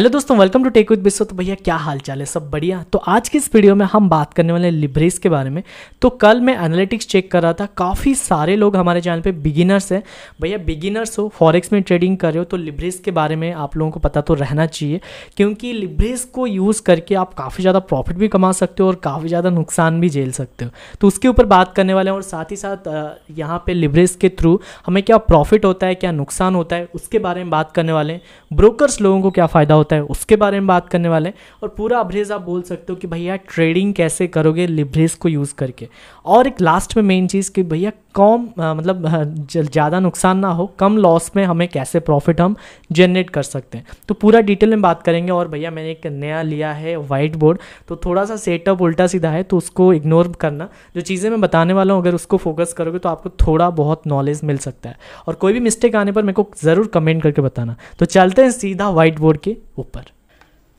hello दोस्तों welcome to tech with Bisso तो भैया क्या हाल चाल है सब बढ़िया तो आज की इस वीडियो में हम बात करने वाले लिब्रेस के बारे में तो कल मैं एनालिटिक्स चेक कर रहा था काफ़ी सारे लोग हमारे चैनल पे बिगिनर्स हैं भैया बिगिनर्स हो फॉरेक्स में ट्रेडिंग कर रहे हो तो लिब्रेस के बारे में आप लोगों को पता तो रहना चाहिए क्योंकि लिब्रेस को यूज़ करके आप काफ़ी ज़्यादा प्रॉफिट भी कमा सकते हो और काफ़ी ज़्यादा नुकसान भी झेल सकते हो तो उसके ऊपर बात करने वाले हैं और साथ ही साथ यहाँ पर लिब्रेस के थ्रू हमें क्या प्रॉफिट होता है क्या नुकसान होता है उसके बारे में बात करने वाले हैं ब्रोकरस लोगों को क्या फ़ायदा होता है होता है उसके बारे में बात करने वाले हैं और पूरा अभ्रेज आप बोल सकते हो कि भैया ट्रेडिंग कैसे करोगे लिब्रेज को यूज़ करके और एक लास्ट में मेन चीज़ कि भैया कम मतलब ज़्यादा नुकसान ना हो कम लॉस में हमें कैसे प्रॉफिट हम जनरेट कर सकते हैं तो पूरा डिटेल में बात करेंगे और भैया मैंने एक नया लिया है वाइट बोर्ड तो थोड़ा सा सेटअप उल्टा सीधा है तो उसको इग्नोर करना जो चीज़ें मैं बताने वाला हूँ अगर उसको फोकस करोगे तो आपको थोड़ा बहुत नॉलेज मिल सकता है और कोई भी मिस्टेक आने पर मेरे को ज़रूर कमेंट करके बताना तो चलते हैं सीधा वाइट बोर्ड के ऊपर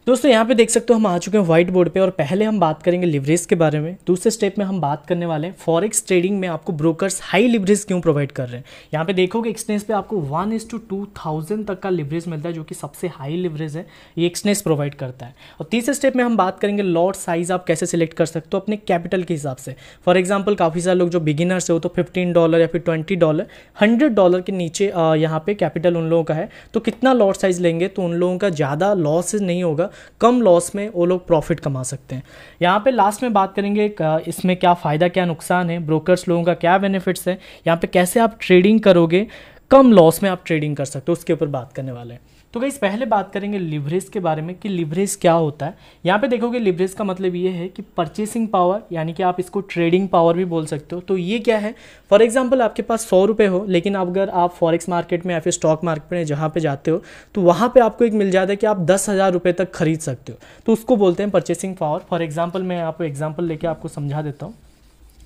दोस्तों यहाँ पे देख सकते हो हम आ चुके हैं व्हाइट बोर्ड पे और पहले हम बात करेंगे लिवरेज के बारे में दूसरे स्टेप में हम बात करने वाले हैं फॉरेक्स ट्रेडिंग में आपको ब्रोकर्स हाई लिवरेज क्यों प्रोवाइड कर रहे हैं यहाँ पे देखोगे एक्सनेस पे आपको one is to two thousand तक का लिवरेज मिलता है जो कि सबसे हाई लिवरेज है ये एक्सनेस प्रोवाइड करता है और तीसरे स्टेप में हम बात करेंगे लॉट साइज आप कैसे सिलेक्ट कर सकते हो अपने कैपिटल के हिसाब से फॉर एग्जाम्पल काफ़ी सारे लोग जो बिगिनर्स है वो तो फिफ्टीन डॉलर या फिर ट्वेंटी डॉलर हंड्रेड डॉलर के नीचे यहाँ पे कैपिटल उन लोगों का है तो कितना लॉट साइज लेंगे तो उन लोगों का ज़्यादा लॉस नहीं होगा कम लॉस में वो लोग प्रॉफिट कमा सकते हैं यहाँ पे लास्ट में बात करेंगे इसमें क्या फ़ायदा क्या नुकसान है ब्रोकर्स लोगों का क्या बेनिफिट्स है यहाँ पे कैसे आप ट्रेडिंग करोगे कम लॉस में आप ट्रेडिंग कर सकते हो उसके ऊपर बात करने वाले हैं तो गई पहले बात करेंगे लिवरेज के बारे में कि लिवरेज क्या होता है यहाँ पे देखोगे लिवरेज का मतलब ये है कि परचेसिंग पावर यानी कि आप इसको ट्रेडिंग पावर भी बोल सकते हो तो ये क्या है फॉर एग्जाम्पल आपके पास सौ रुपये हो लेकिन अगर आप फॉरेक्स मार्केट में या फिर स्टॉक मार्केट में जहाँ पे जाते हो तो वहाँ पर आपको एक मिल जाता है कि आप दस हज़ार रुपये तक खरीद सकते हो तो उसको बोलते हैं परचेसिंग पावर फॉर एग्जाम्पल मैं आपको एग्जाम्पल लेके आपको समझा देता हूँ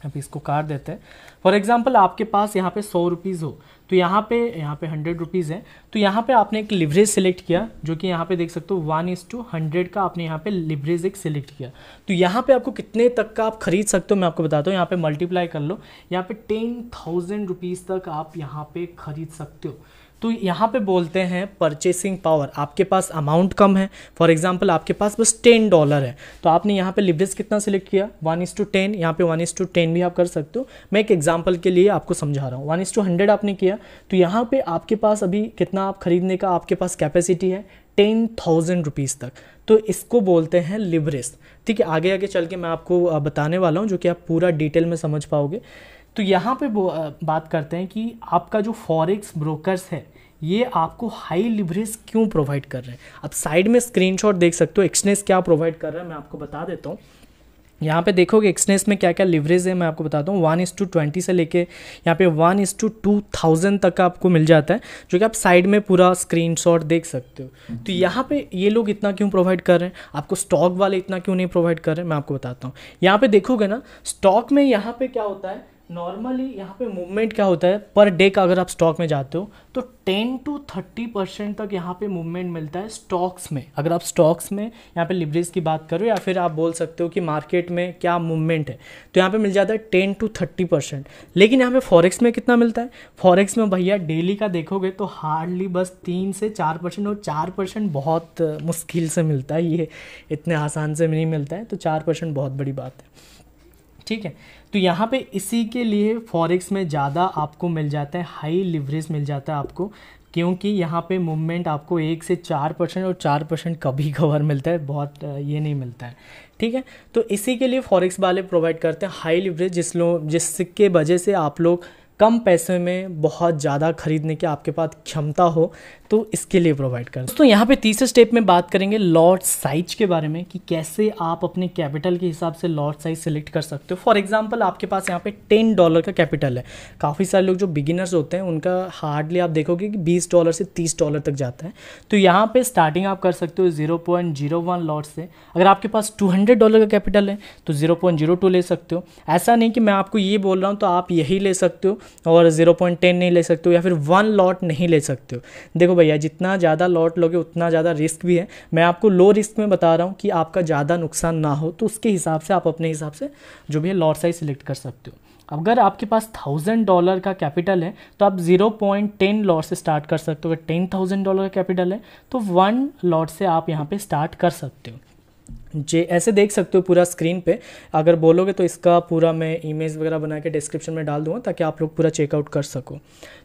अभी इसको काट देते हैं फॉर एग्जाम्पल आपके पास यहाँ पे सौ रुपीज़ हो तो यहाँ पे यहाँ पे हंड्रेड रुपीज़ है तो यहाँ पे आपने एक लिवरेज सेलेक्ट किया जो कि यहाँ पे देख सकते हो वन इज टू हंड्रेड का आपने यहाँ पे लिवरेज एक सेलेक्ट किया तो यहाँ पे आपको कितने तक का आप खरीद सकते हो मैं आपको बताता हूँ यहाँ पे मल्टीप्लाई कर लो यहाँ पे टेन थाउजेंड रुपीज़ तक आप यहाँ पे खरीद सकते हो तो यहाँ पे बोलते हैं परचेसिंग पावर आपके पास अमाउंट कम है फॉर एग्जाम्पल आपके पास बस टेन डॉलर है तो आपने यहाँ पे लिवरेज कितना सेलेक्ट किया वन इज टू टेन यहाँ पे वन इज टू टेन भी आप कर सकते हो मैं एक एग्जाम्पल के लिए आपको समझा रहा हूँ वन इज टू हंड्रेड आपने किया तो यहाँ पर आपके पास अभी कितना आप खरीदने का आपके पास कैपेसिटी है टेन थाउजेंड रुपीज़ तक तो इसको बोलते हैं लिवरेज ठीक है आगे आगे चल के मैं आपको बताने वाला हूँ जो कि आप पूरा डिटेल में समझ पाओगे तो यहाँ पे बात करते हैं कि आपका जो फॉरेक्स ब्रोकर्स है ये आपको हाई लिवरेज क्यों प्रोवाइड कर रहे हैं आप साइड में स्क्रीनशॉट देख सकते हो एक्सनेस क्या प्रोवाइड कर रहा है मैं आपको बता देता हूँ यहाँ पे देखोगे एक्सनेस में क्या क्या लिवरेज है मैं आपको बताता हूँ वन इस टू ट्वेंटी से लेके यहाँ पे वन इस टू टू थाउजेंड तक का आपको मिल जाता है जो कि आप साइड में पूरा स्क्रीन शॉट देख सकते हो तो यहाँ पे ये लोग इतना क्यों प्रोवाइड कर रहे हैं आपको स्टॉक वाले इतना क्यों नहीं प्रोवाइड कर रहे हैं मैं आपको बताता हूँ यहाँ पे देखोगे ना स्टॉक में यहाँ पे क्या होता है नॉर्मली यहाँ पे मूवमेंट क्या होता है पर डे का अगर आप स्टॉक में जाते हो तो 10 टू 30 परसेंट तक यहाँ पे मूवमेंट मिलता है स्टॉक्स में अगर आप स्टॉक्स में यहाँ पे लिवरेज की बात करो या फिर आप बोल सकते हो कि मार्केट में क्या मूवमेंट है तो यहाँ पे मिल जाता है 10 टू 30 परसेंट लेकिन यहाँ पे फॉरेक्स में कितना मिलता है फॉरेक्स में भैया डेली का देखोगे तो हार्डली बस तीन से चार परसेंट और चार परसेंट बहुत मुश्किल से मिलता है ये इतने आसान से नहीं मिलता है तो चार परसेंट बहुत बड़ी बात है ठीक है तो यहाँ पे इसी के लिए फॉरेक्स में ज़्यादा आपको मिल जाता है हाई लिवरेज मिल जाता है आपको क्योंकि यहाँ पे मूवमेंट आपको एक से चार परसेंट और चार परसेंट कभी कवर मिलता है बहुत ये नहीं मिलता है ठीक है तो इसी के लिए फॉरेक्स वाले प्रोवाइड करते हैं हाई लिवरेज जिस लोग जिसके वजह से आप लोग कम पैसे में बहुत ज़्यादा खरीदने की आपके पास क्षमता हो तो इसके लिए प्रोवाइड करें दोस्तों यहाँ पे तीसरे स्टेप में बात करेंगे लॉट साइज के बारे में कि कैसे आप अपने कैपिटल के हिसाब से लॉट साइज सेलेक्ट कर सकते हो फॉर एग्जांपल आपके पास यहाँ पे टेन डॉलर का कैपिटल है काफ़ी सारे लोग जो बिगिनर्स होते हैं उनका हार्डली आप देखोगे कि बीस डॉलर से तीस डॉलर तक जाता है तो यहाँ पर स्टार्टिंग आप कर सकते हो zero point zero one lot से अगर आपके पास टू हंड्रेड डॉलर का कैपिटल है तो जीरो पॉइंट जीरो टू ले सकते हो ऐसा नहीं कि मैं आपको ये बोल रहा हूँ तो आप यही ले सकते हो और ज़ीरो पॉइंट टेन नहीं ले सकते हो या फिर वन लॉट नहीं ले सकते हो देखो भैया जितना ज़्यादा लॉट लोगे उतना ज़्यादा रिस्क भी है मैं आपको लो रिस्क में बता रहा हूँ कि आपका ज़्यादा नुकसान ना हो तो उसके हिसाब से आप अपने हिसाब से जो भी है लॉट साइज सिलेक्ट कर सकते हो अगर आपके पास थाउजेंड डॉलर का कैपिटल है तो आप जीरो पॉइंट टेन लॉट से स्टार्ट कर सकते हो अगर टेन थाउजेंड डॉलर का कैपिटल है तो वन लॉट से आप यहाँ पे स्टार्ट कर सकते हो जे ऐसे देख सकते हो पूरा स्क्रीन पे अगर बोलोगे तो इसका पूरा मैं इमेज वगैरह बना के डिस्क्रिप्शन में डाल दूंगा ताकि आप लोग पूरा चेकआउट कर सको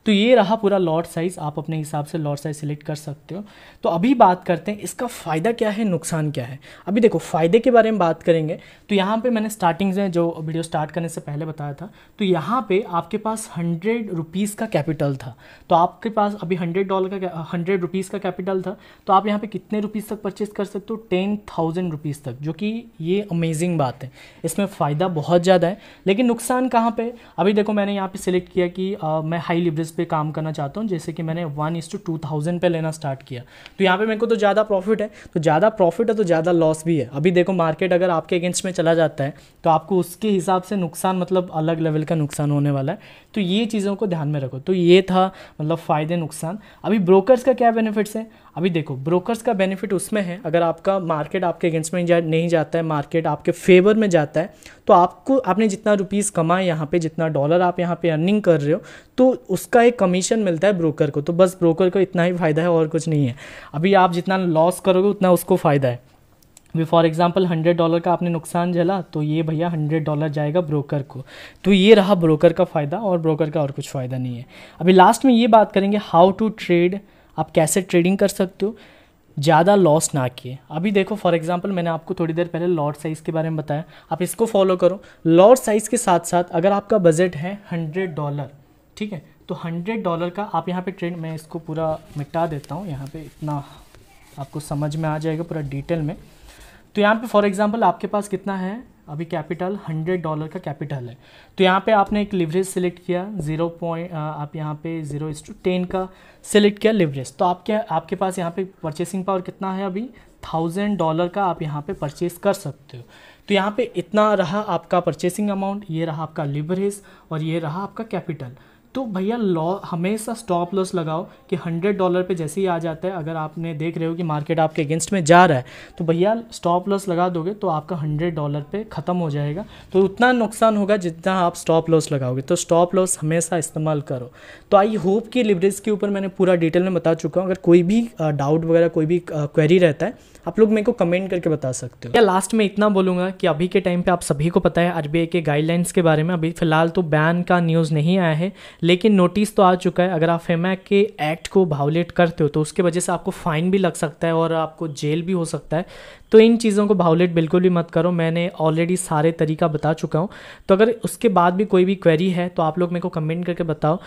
तो ये रहा पूरा लॉट साइज़ आप अपने हिसाब से लॉट साइज़ सिलेक्ट कर सकते हो तो अभी बात करते हैं इसका फ़ायदा क्या है नुकसान क्या है अभी देखो फ़ायदे के बारे में बात करेंगे तो यहाँ पर मैंने स्टार्टिंग में जो वीडियो स्टार्ट करने से पहले बताया था तो यहाँ पर आपके पास हंड्रेड रुपीज़ का कैपिटल था तो आपके पास अभी हंड्रेड डॉलर का हंड्रेड रुपीज़ का कैपिटल था तो आप यहाँ पर कितने रुपीज़ तक परचेज़ कर सकते हो टेन थाउजेंड रुपीज़ बीस तक जो कि ये अमेजिंग बात है इसमें फ़ायदा बहुत ज़्यादा है लेकिन नुकसान कहाँ पे अभी देखो मैंने यहाँ पे सिलेक्ट किया कि आ, मैं हाई लिवरेज पे काम करना चाहता हूँ जैसे कि मैंने one is to two thousand पर लेना स्टार्ट किया तो यहाँ पे मेरे को तो ज़्यादा प्रॉफिट है तो ज़्यादा प्रॉफिट है तो ज़्यादा लॉस भी है अभी देखो मार्केट अगर आपके अगेंस्ट में चला जाता है तो आपको उसके हिसाब से नुकसान मतलब अलग लेवल का नुकसान होने वाला है तो ये चीज़ों को ध्यान में रखो तो ये था मतलब फ़ायदे नुकसान अभी ब्रोकर्स का क्या बेनिफिट्स है अभी देखो ब्रोकर्स का बेनिफिट उसमें है अगर आपका मार्केट आपके अगेंस्ट में जा, नहीं जाता है मार्केट आपके फेवर में जाता है तो आपको आपने जितना रुपीज़ कमाए यहाँ पे जितना डॉलर आप यहाँ पे अर्निंग कर रहे हो तो उसका एक कमीशन मिलता है ब्रोकर को तो बस ब्रोकर को इतना ही फ़ायदा है और कुछ नहीं है अभी आप जितना लॉस करोगे उतना उसको फ़ायदा है अभी फॉर एग्जाम्पल हंड्रेड डॉलर का आपने नुकसान झला तो ये भैया हंड्रेड डॉलर जाएगा ब्रोकर को तो ये रहा ब्रोकर का फ़ायदा और ब्रोकर का और कुछ फ़ायदा नहीं है अभी लास्ट में ये बात करेंगे हाउ टू ट्रेड आप कैसे ट्रेडिंग कर सकते हो ज़्यादा लॉस ना किए अभी देखो फॉर एग्जांपल मैंने आपको थोड़ी देर पहले लॉट साइज़ के बारे में बताया आप इसको फॉलो करो लॉट साइज़ के साथ साथ अगर आपका बजट है हंड्रेड डॉलर ठीक है तो हंड्रेड डॉलर का आप यहाँ पे ट्रेड मैं इसको पूरा मिटा देता हूँ यहाँ पे इतना आपको समझ में आ जाएगा पूरा डिटेल में तो यहाँ पे फॉर एग्ज़ाम्पल आपके पास कितना है अभी कैपिटल हंड्रेड डॉलर का कैपिटल है तो यहाँ पे आपने एक लिवरेज सिलेक्ट किया जीरो पॉइंट आप यहाँ पे जीरो इस टू टेन का सिलेक्ट किया लिवरेज तो आपके आपके पास यहाँ पे परचेसिंग पावर कितना है अभी थाउजेंड डॉलर का आप यहाँ पे परचेस कर सकते हो तो यहाँ पे इतना रहा आपका परचेसिंग अमाउंट ये रहा आपका लिवरेज और ये रहा आपका कैपिटल तो भैया लॉ हमेशा स्टॉप लॉस लगाओ कि हंड्रेड डॉलर पे जैसे ही आ जाता है अगर आपने देख रहे हो कि मार्केट आपके अगेंस्ट में जा रहा है तो भैया स्टॉप लॉस लगा दोगे तो आपका हंड्रेड डॉलर पे ख़त्म हो जाएगा तो उतना नुकसान होगा जितना आप स्टॉप लॉस लगाओगे तो स्टॉप लॉस हमेशा इस्तेमाल करो तो आई होप कि लिवरेज के ऊपर मैंने पूरा डिटेल में बता चुका हूँ अगर कोई भी डाउट वगैरह कोई भी क्वेरी रहता है आप लोग मेरे को कमेंट करके बता सकते हो या लास्ट में इतना बोलूँगा कि अभी के टाइम पर आप सभी को पता है आर के गाइडलाइंस के बारे में अभी फिलहाल तो बैन का न्यूज़ नहीं आया है लेकिन नोटिस तो आ चुका है अगर आप फेमैक के एक्ट को भावलेट करते हो तो उसके वजह से आपको फ़ाइन भी लग सकता है और आपको जेल भी हो सकता है तो इन चीज़ों को भावलेट बिल्कुल भी मत करो मैंने ऑलरेडी सारे तरीका बता चुका हूँ तो अगर उसके बाद भी कोई भी क्वेरी है तो आप लोग मेरे को कमेंट करके बताओ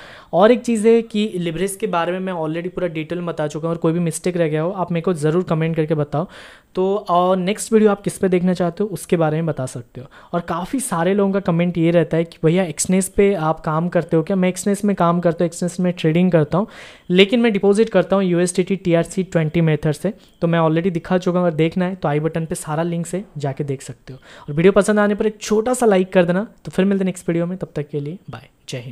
और एक चीज़ है कि लिबरेज के बारे में मैं ऑलरेडी पूरा डिटेल बता चुका हूँ और कोई भी मिस्टेक रह गया हो आप मेरे को ज़रूर कमेंट करके बताओ तो और नेक्स्ट वीडियो आप किस पे देखना चाहते हो उसके बारे में बता सकते हो और काफ़ी सारे लोगों का कमेंट ये रहता है कि भैया एक्सनेस पे आप काम करते हो क्या मैं एक्सनेस में काम करता हूँ एक्सनेस में ट्रेडिंग करता हूँ लेकिन मैं डिपॉजिट करता हूँ U S T T T R C twenty method से तो मैं ऑलरेडी दिखा चुका हूँ अगर देखना है तो आई बटन पर सारा लिंक से जाके देख सकते हो और वीडियो पसंद आने पर एक छोटा सा लाइक कर देना तो फिर मिलते नेक्स्ट वीडियो में तब तक के लिए बाय जय हिंद